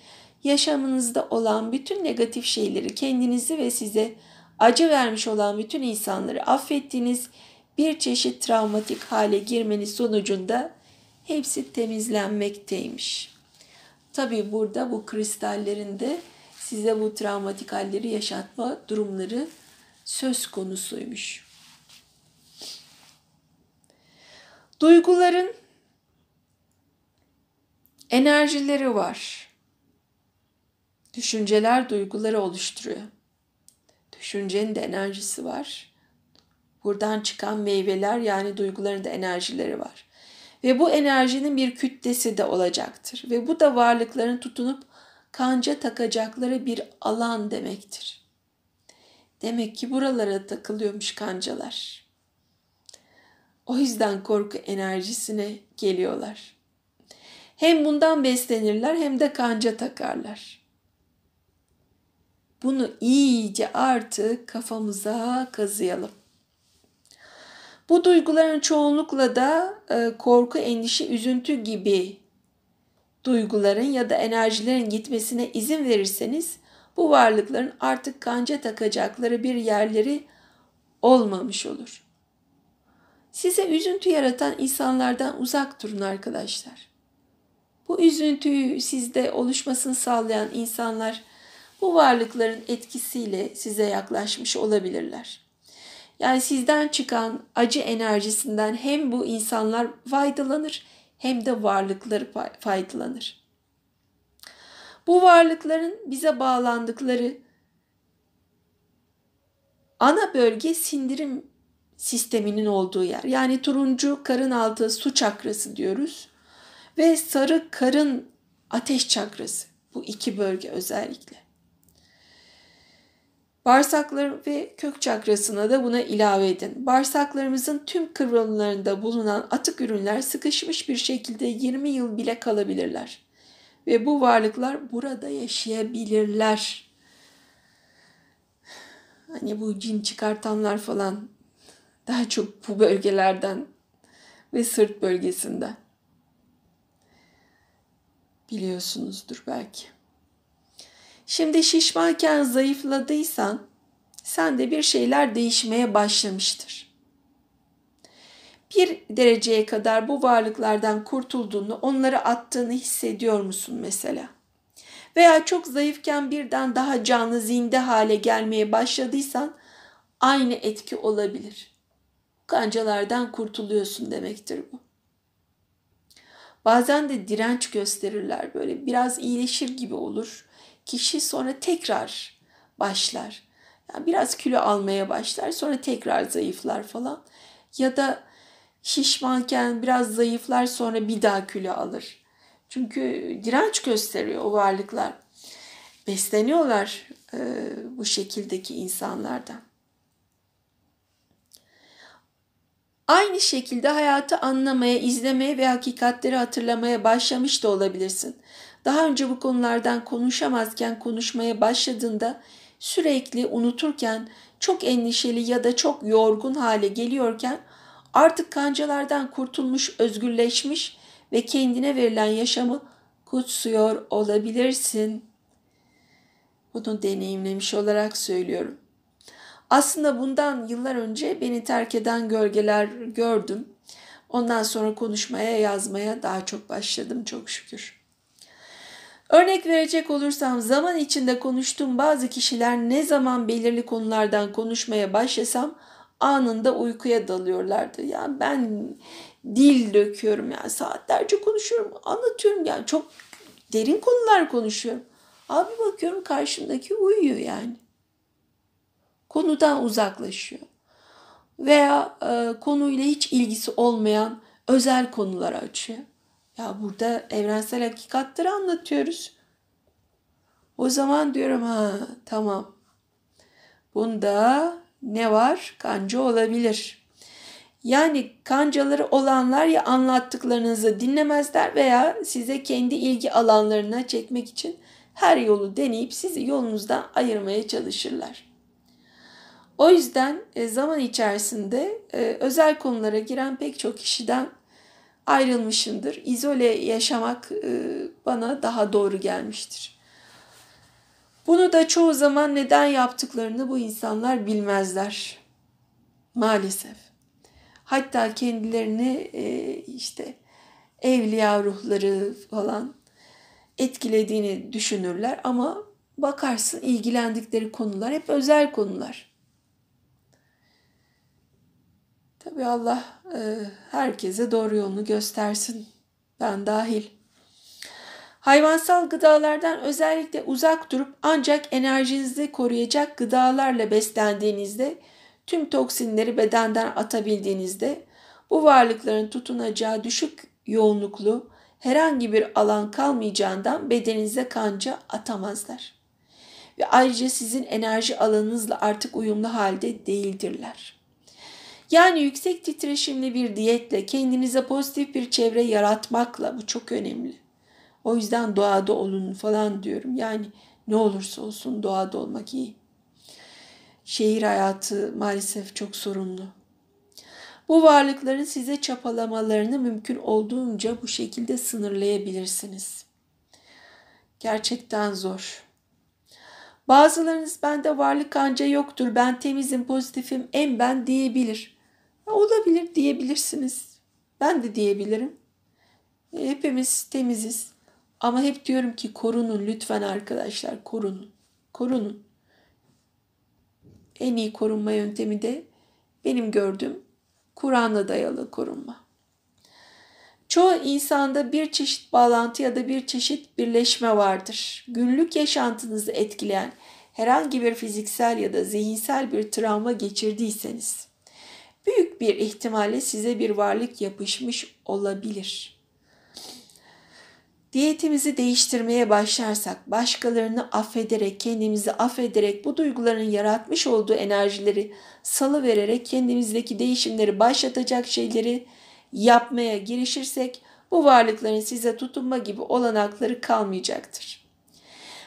yaşamınızda olan bütün negatif şeyleri kendinizi ve size acı vermiş olan bütün insanları affettiğiniz bir çeşit travmatik hale girmeniz sonucunda hepsi temizlenmekteymiş. Tabi burada bu kristallerin de size bu travmatik halleri yaşatma durumları söz konusuymuş. Duyguların enerjileri var. Düşünceler duyguları oluşturuyor. Düşüncenin de enerjisi var. Buradan çıkan meyveler yani duyguların da enerjileri var. Ve bu enerjinin bir kütlesi de olacaktır. Ve bu da varlıkların tutunup kanca takacakları bir alan demektir. Demek ki buralara takılıyormuş kancalar. O yüzden korku enerjisine geliyorlar. Hem bundan beslenirler hem de kanca takarlar. Bunu iyice artık kafamıza kazıyalım. Bu duyguların çoğunlukla da e, korku, endişe, üzüntü gibi duyguların ya da enerjilerin gitmesine izin verirseniz bu varlıkların artık kanca takacakları bir yerleri olmamış olur. Size üzüntü yaratan insanlardan uzak durun arkadaşlar. Bu üzüntüyü sizde oluşmasını sağlayan insanlar bu varlıkların etkisiyle size yaklaşmış olabilirler. Yani sizden çıkan acı enerjisinden hem bu insanlar faydalanır hem de varlıkları faydalanır. Bu varlıkların bize bağlandıkları ana bölge sindirim sisteminin olduğu yer. Yani turuncu karın altı su çakrası diyoruz ve sarı karın ateş çakrası. Bu iki bölge özellikle. Bağırsaklar ve kök çakrasına da buna ilave edin. Bağırsaklarımızın tüm kıvrımlarında bulunan atık ürünler sıkışmış bir şekilde 20 yıl bile kalabilirler. Ve bu varlıklar burada yaşayabilirler. Hani bu cin çıkartanlar falan daha çok bu bölgelerden ve sırt bölgesinden. Biliyorsunuzdur belki. Şimdi şişmanken zayıfladıysan sen de bir şeyler değişmeye başlamıştır. Bir dereceye kadar bu varlıklardan kurtulduğunu, onları attığını hissediyor musun mesela? Veya çok zayıfken birden daha canlı zinde hale gelmeye başladıysan aynı etki olabilir. Kancalardan kurtuluyorsun demektir bu. Bazen de direnç gösterirler böyle biraz iyileşir gibi olur kişi sonra tekrar başlar. Yani biraz kilo almaya başlar sonra tekrar zayıflar falan. Ya da şişmanken biraz zayıflar sonra bir daha kilo alır. Çünkü direnç gösteriyor o varlıklar. Besleniyorlar e, bu şekildeki insanlardan. Aynı şekilde hayatı anlamaya, izlemeye ve hakikatleri hatırlamaya başlamış da olabilirsin daha önce bu konulardan konuşamazken konuşmaya başladığında sürekli unuturken çok endişeli ya da çok yorgun hale geliyorken artık kancalardan kurtulmuş, özgürleşmiş ve kendine verilen yaşamı kutsuyor olabilirsin. Bunu deneyimlemiş olarak söylüyorum. Aslında bundan yıllar önce beni terk eden gölgeler gördüm. Ondan sonra konuşmaya, yazmaya daha çok başladım çok şükür. Örnek verecek olursam zaman içinde konuştuğum bazı kişiler ne zaman belirli konulardan konuşmaya başlasam anında uykuya dalıyorlardı. Yani ben dil döküyorum yani saatlerce konuşuyorum, anlatıyorum yani çok derin konular konuşuyorum. Abi bakıyorum karşımdaki uyuyor yani. Konudan uzaklaşıyor. Veya e, konuyla hiç ilgisi olmayan özel konuları açıyor. Ya burada evrensel hakikatleri anlatıyoruz. O zaman diyorum ha tamam. Bunda ne var? Kanca olabilir. Yani kancaları olanlar ya anlattıklarınızı dinlemezler veya size kendi ilgi alanlarına çekmek için her yolu deneyip sizi yolunuzdan ayırmaya çalışırlar. O yüzden e, zaman içerisinde e, özel konulara giren pek çok kişiden ayrılmışımdır. İzole yaşamak e, bana daha doğru gelmiştir. Bunu da çoğu zaman neden yaptıklarını bu insanlar bilmezler. Maalesef. Hatta kendilerini e, işte evliya ruhları falan etkilediğini düşünürler ama bakarsın ilgilendikleri konular hep özel konular. Tabi Allah e, herkese doğru yolunu göstersin. Ben dahil. Hayvansal gıdalardan özellikle uzak durup ancak enerjinizi koruyacak gıdalarla beslendiğinizde, tüm toksinleri bedenden atabildiğinizde bu varlıkların tutunacağı düşük yoğunluklu herhangi bir alan kalmayacağından bedeninize kanca atamazlar. Ve ayrıca sizin enerji alanınızla artık uyumlu halde değildirler.'' Yani yüksek titreşimli bir diyetle, kendinize pozitif bir çevre yaratmakla bu çok önemli. O yüzden doğada olun falan diyorum. Yani ne olursa olsun doğada olmak iyi. Şehir hayatı maalesef çok sorunlu. Bu varlıkların size çapalamalarını mümkün olduğunca bu şekilde sınırlayabilirsiniz. Gerçekten zor. Bazılarınız bende varlık anca yoktur, ben temizim, pozitifim, en ben diyebilir. Olabilir diyebilirsiniz. Ben de diyebilirim. E, hepimiz temiziz. Ama hep diyorum ki korunun lütfen arkadaşlar korunun. Korunun. En iyi korunma yöntemi de benim gördüğüm Kur'an'a dayalı korunma. Çoğu insanda bir çeşit bağlantı ya da bir çeşit birleşme vardır. Günlük yaşantınızı etkileyen herhangi bir fiziksel ya da zihinsel bir travma geçirdiyseniz büyük bir ihtimalle size bir varlık yapışmış olabilir. Diyetimizi değiştirmeye başlarsak, başkalarını affederek, kendimizi affederek, bu duyguların yaratmış olduğu enerjileri salı vererek kendimizdeki değişimleri başlatacak şeyleri yapmaya girişirsek bu varlıkların size tutunma gibi olanakları kalmayacaktır.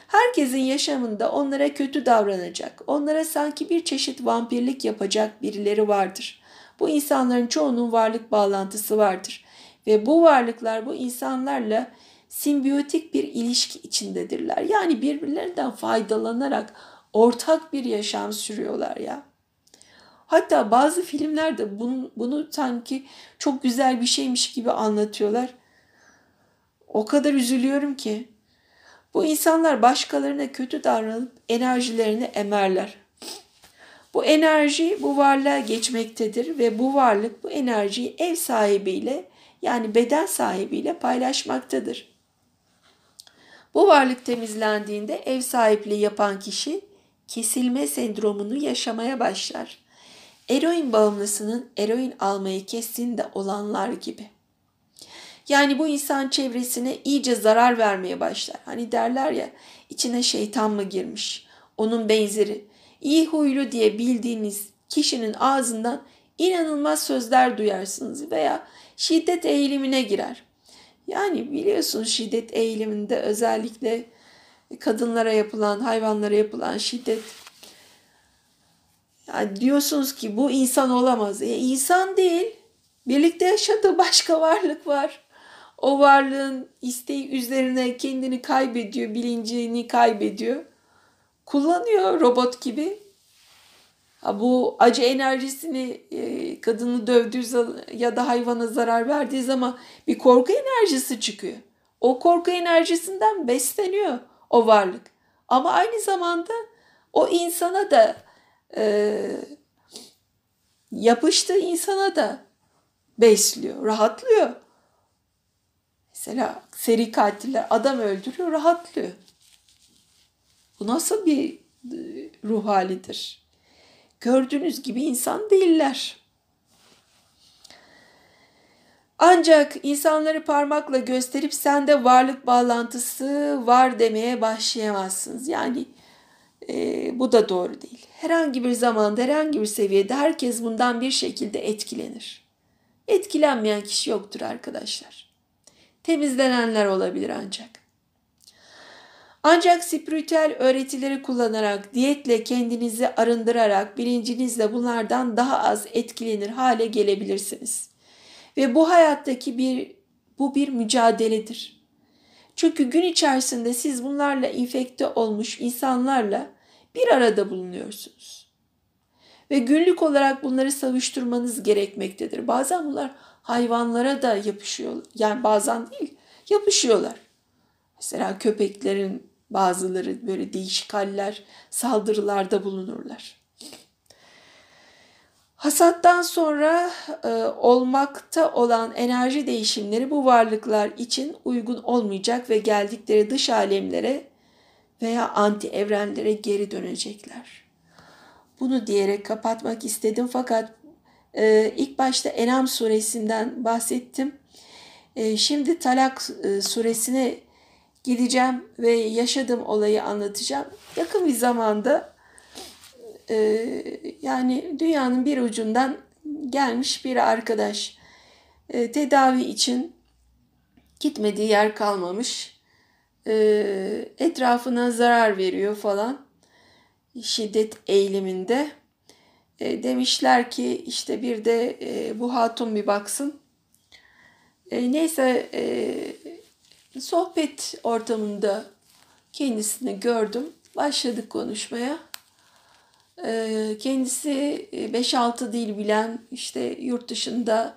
Herkesin yaşamında onlara kötü davranacak, onlara sanki bir çeşit vampirlik yapacak birileri vardır bu insanların çoğunun varlık bağlantısı vardır ve bu varlıklar bu insanlarla simbiyotik bir ilişki içindedirler. Yani birbirlerinden faydalanarak ortak bir yaşam sürüyorlar ya. Hatta bazı filmlerde bunu, bunu sanki çok güzel bir şeymiş gibi anlatıyorlar. O kadar üzülüyorum ki. Bu insanlar başkalarına kötü davranıp enerjilerini emerler. Bu enerji bu varlığa geçmektedir ve bu varlık bu enerjiyi ev sahibiyle yani beden sahibiyle paylaşmaktadır. Bu varlık temizlendiğinde ev sahipliği yapan kişi kesilme sendromunu yaşamaya başlar. Eroin bağımlısının eroin almayı kestiğinde olanlar gibi. Yani bu insan çevresine iyice zarar vermeye başlar. Hani derler ya içine şeytan mı girmiş, onun benzeri iyi huylu diye bildiğiniz kişinin ağzından inanılmaz sözler duyarsınız veya şiddet eğilimine girer. Yani biliyorsunuz şiddet eğiliminde özellikle kadınlara yapılan, hayvanlara yapılan şiddet yani diyorsunuz ki bu insan olamaz. E, insan değil. Birlikte yaşadığı başka varlık var. O varlığın isteği üzerine kendini kaybediyor, bilincini kaybediyor kullanıyor robot gibi. Ha, bu acı enerjisini e, kadını dövdüğü ya da hayvana zarar verdiği zaman bir korku enerjisi çıkıyor. O korku enerjisinden besleniyor o varlık. Ama aynı zamanda o insana da e, yapıştığı insana da besliyor, rahatlıyor. Mesela seri katiller adam öldürüyor, rahatlıyor. Bu nasıl bir e, ruh halidir? Gördüğünüz gibi insan değiller. Ancak insanları parmakla gösterip sende varlık bağlantısı var demeye başlayamazsınız. Yani e, bu da doğru değil. Herhangi bir zamanda, herhangi bir seviyede herkes bundan bir şekilde etkilenir. Etkilenmeyen kişi yoktur arkadaşlar. Temizlenenler olabilir ancak. Ancak spiritüel öğretileri kullanarak, diyetle kendinizi arındırarak bilincinizle bunlardan daha az etkilenir hale gelebilirsiniz. Ve bu hayattaki bir bu bir mücadeledir. Çünkü gün içerisinde siz bunlarla infekte olmuş insanlarla bir arada bulunuyorsunuz. Ve günlük olarak bunları savuşturmanız gerekmektedir. Bazen bunlar hayvanlara da yapışıyor. Yani bazen değil, yapışıyorlar. Mesela köpeklerin Bazıları böyle değişik haller, saldırılarda bulunurlar. Hasattan sonra e, olmakta olan enerji değişimleri bu varlıklar için uygun olmayacak ve geldikleri dış alemlere veya anti evrenlere geri dönecekler. Bunu diyerek kapatmak istedim fakat e, ilk başta Enam suresinden bahsettim. E, şimdi Talak e, suresine Gideceğim ve yaşadığım olayı anlatacağım. Yakın bir zamanda e, yani dünyanın bir ucundan gelmiş bir arkadaş e, tedavi için gitmediği yer kalmamış. E, etrafına zarar veriyor falan. Şiddet eğiliminde. E, demişler ki işte bir de e, bu hatun bir baksın. E, neyse e, sohbet ortamında kendisini gördüm. Başladık konuşmaya. Ee, kendisi 5-6 e, dil bilen, işte yurt dışında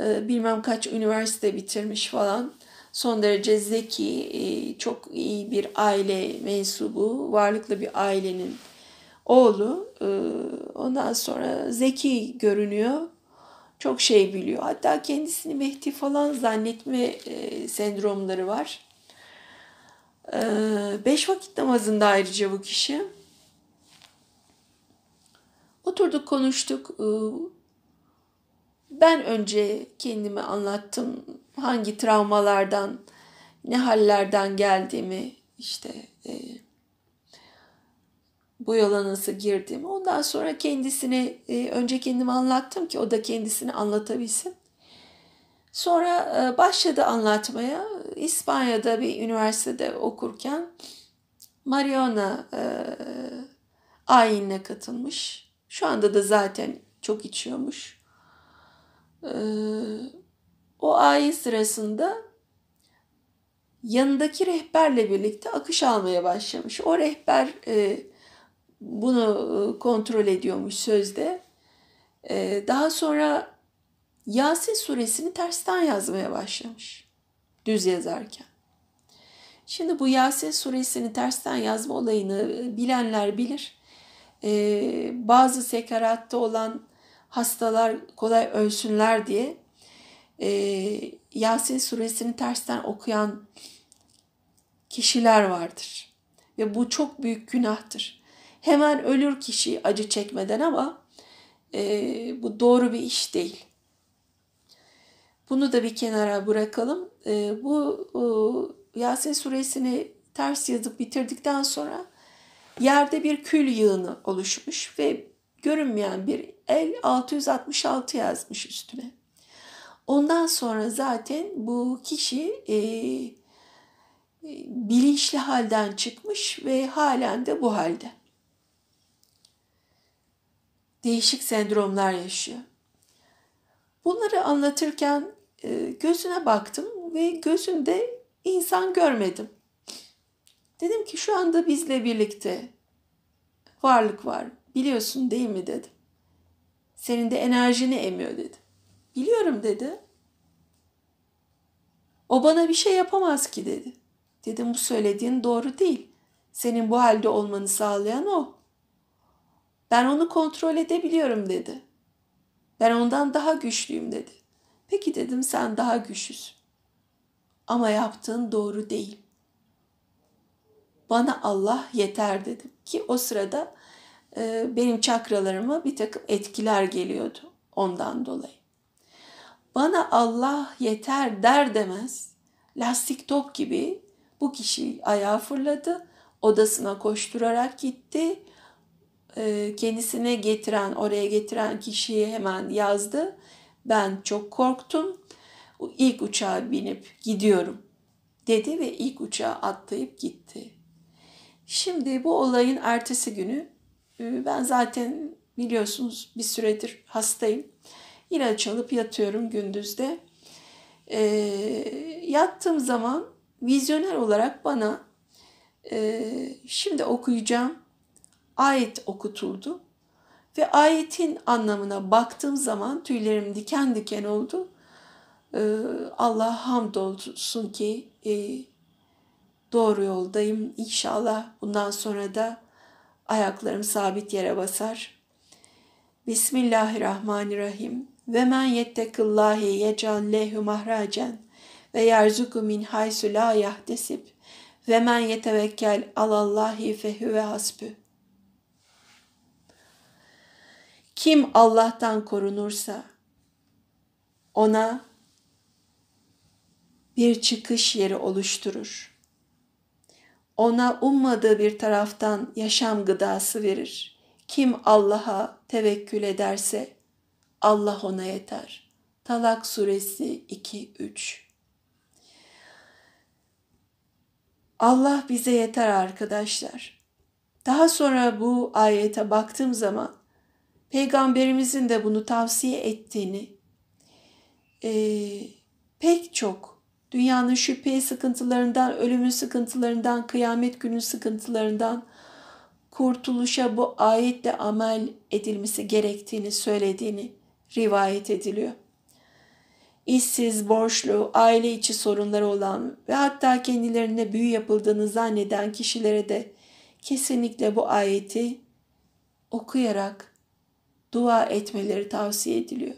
e, bilmem kaç üniversite bitirmiş falan. Son derece zeki, e, çok iyi bir aile mensubu, varlıklı bir ailenin oğlu. Ee, ondan sonra zeki görünüyor çok şey biliyor. Hatta kendisini Mehdi falan zannetme e, sendromları var. E, beş vakit namazında ayrıca bu kişi. Oturduk konuştuk. E, ben önce kendimi anlattım. Hangi travmalardan, ne hallerden geldiğimi işte... E, bu yola nasıl girdim. Ondan sonra kendisine önce kendimi anlattım ki o da kendisini anlatabilsin. Sonra e, başladı anlatmaya. İspanya'da bir üniversitede okurken Mariona e, ayinine katılmış. Şu anda da zaten çok içiyormuş. E, o ayin sırasında yanındaki rehberle birlikte akış almaya başlamış. O rehber e, bunu e, kontrol ediyormuş sözde. E, daha sonra Yasin suresini tersten yazmaya başlamış. Düz yazarken. Şimdi bu Yasin suresini tersten yazma olayını e, bilenler bilir. Bazı sekaratta olan hastalar kolay ölsünler diye Yasin suresini tersten okuyan kişiler vardır. Ve bu çok büyük günahtır. Hemen ölür kişi acı çekmeden ama e, bu doğru bir iş değil. Bunu da bir kenara bırakalım. E, bu e, Yasin suresini ters yazıp bitirdikten sonra yerde bir kül yığını oluşmuş ve görünmeyen bir el 666 yazmış üstüne. Ondan sonra zaten bu kişi e, e, bilinçli halden çıkmış ve halen de bu halde değişik sendromlar yaşıyor. Bunları anlatırken e, gözüne baktım ve gözünde insan görmedim. Dedim ki şu anda bizle birlikte varlık var. Biliyorsun değil mi dedim. Senin de enerjini emiyor dedi. Biliyorum dedi. O bana bir şey yapamaz ki dedi. Dedim bu söylediğin doğru değil. Senin bu halde olmanı sağlayan o. Ben onu kontrol edebiliyorum dedi. Ben ondan daha güçlüyüm dedi. Peki dedim sen daha güçlüsün. Ama yaptığın doğru değil. Bana Allah yeter dedim ki o sırada e, benim çakralarıma bir takım etkiler geliyordu ondan dolayı. Bana Allah yeter der demez lastik top gibi bu kişi ayağa fırladı, odasına koşturarak gitti ee, kendisine getiren, oraya getiren kişiyi hemen yazdı. Ben çok korktum. İlk uçağa binip gidiyorum dedi ve ilk uçağa atlayıp gitti. Şimdi bu olayın ertesi günü e, ben zaten biliyorsunuz bir süredir hastayım. İlaç alıp yatıyorum gündüzde. E, yattığım zaman vizyoner olarak bana e, şimdi okuyacağım ayet okutuldu ve ayetin anlamına baktığım zaman tüylerim diken diken oldu. Ee, Allah hamdolsun ki e, doğru yoldayım. İnşallah bundan sonra da ayaklarım sabit yere basar. Bismillahirrahmanirrahim. Ve men yettekillahi yecal lehu mahracen ve yerzuku min haysu la yahtesib ve men yetevekkel alallahi fehuve hasbü. Kim Allah'tan korunursa ona bir çıkış yeri oluşturur. Ona ummadığı bir taraftan yaşam gıdası verir. Kim Allah'a tevekkül ederse Allah ona yeter. Talak suresi 2 3. Allah bize yeter arkadaşlar. Daha sonra bu ayete baktığım zaman Peygamberimizin de bunu tavsiye ettiğini e, pek çok dünyanın şüphe sıkıntılarından, ölümün sıkıntılarından, kıyamet günün sıkıntılarından kurtuluşa bu ayetle amel edilmesi gerektiğini söylediğini rivayet ediliyor. İşsiz, borçlu, aile içi sorunları olan ve hatta kendilerine büyü yapıldığını zanneden kişilere de kesinlikle bu ayeti okuyarak dua etmeleri tavsiye ediliyor.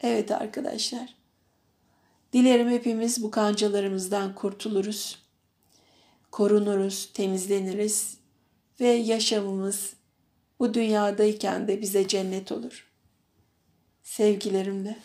Evet arkadaşlar. Dilerim hepimiz bu kancalarımızdan kurtuluruz. Korunuruz, temizleniriz ve yaşamımız bu dünyadayken de bize cennet olur. Sevgilerimle.